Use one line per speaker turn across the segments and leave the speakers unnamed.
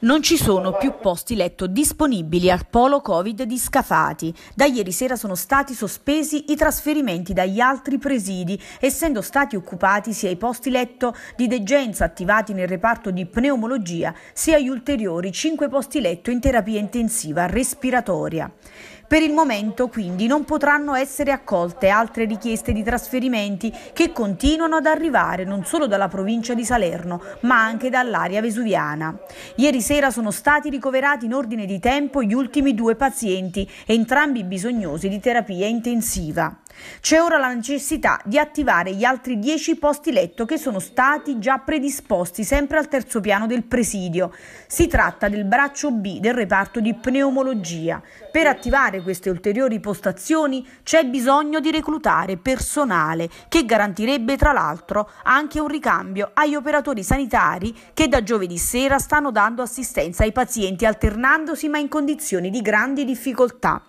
Non ci sono più posti letto disponibili al polo Covid di Scafati. Da ieri sera sono stati sospesi i trasferimenti dagli altri presidi, essendo stati occupati sia i posti letto di degenza attivati nel reparto di pneumologia, sia gli ulteriori cinque posti letto in terapia intensiva respiratoria. Per il momento quindi non potranno essere accolte altre richieste di trasferimenti che continuano ad arrivare non solo dalla provincia di Salerno ma anche dall'area vesuviana. Ieri sera sono stati ricoverati in ordine di tempo gli ultimi due pazienti, entrambi bisognosi di terapia intensiva. C'è ora la necessità di attivare gli altri 10 posti letto che sono stati già predisposti sempre al terzo piano del presidio. Si tratta del braccio B del reparto di pneumologia. Per attivare queste ulteriori postazioni c'è bisogno di reclutare personale che garantirebbe tra l'altro anche un ricambio agli operatori sanitari che da giovedì sera stanno dando assistenza ai pazienti alternandosi ma in condizioni di grandi difficoltà.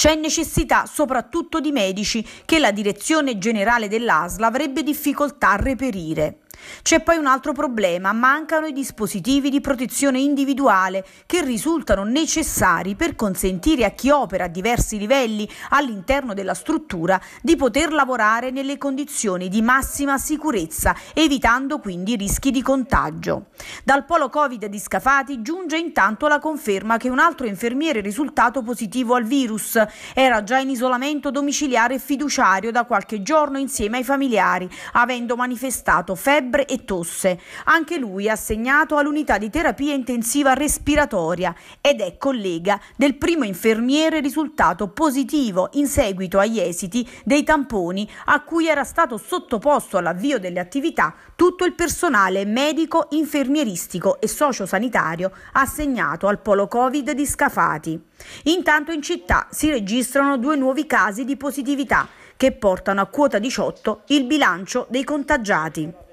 C'è necessità soprattutto di medici che la direzione generale dell'ASLA avrebbe difficoltà a reperire. C'è poi un altro problema, mancano i dispositivi di protezione individuale che risultano necessari per consentire a chi opera a diversi livelli all'interno della struttura di poter lavorare nelle condizioni di massima sicurezza, evitando quindi rischi di contagio. Dal polo Covid di Scafati giunge intanto la conferma che un altro infermiere risultato positivo al virus era già in isolamento domiciliare e fiduciario da qualche giorno insieme ai familiari, avendo manifestato febbre febbre e tosse. Anche lui è assegnato all'unità di terapia intensiva respiratoria ed è collega del primo infermiere risultato positivo in seguito agli esiti dei tamponi a cui era stato sottoposto all'avvio delle attività tutto il personale medico, infermieristico e sociosanitario assegnato al polo Covid di Scafati. Intanto in città si registrano due nuovi casi di positività che portano a quota 18 il bilancio dei contagiati.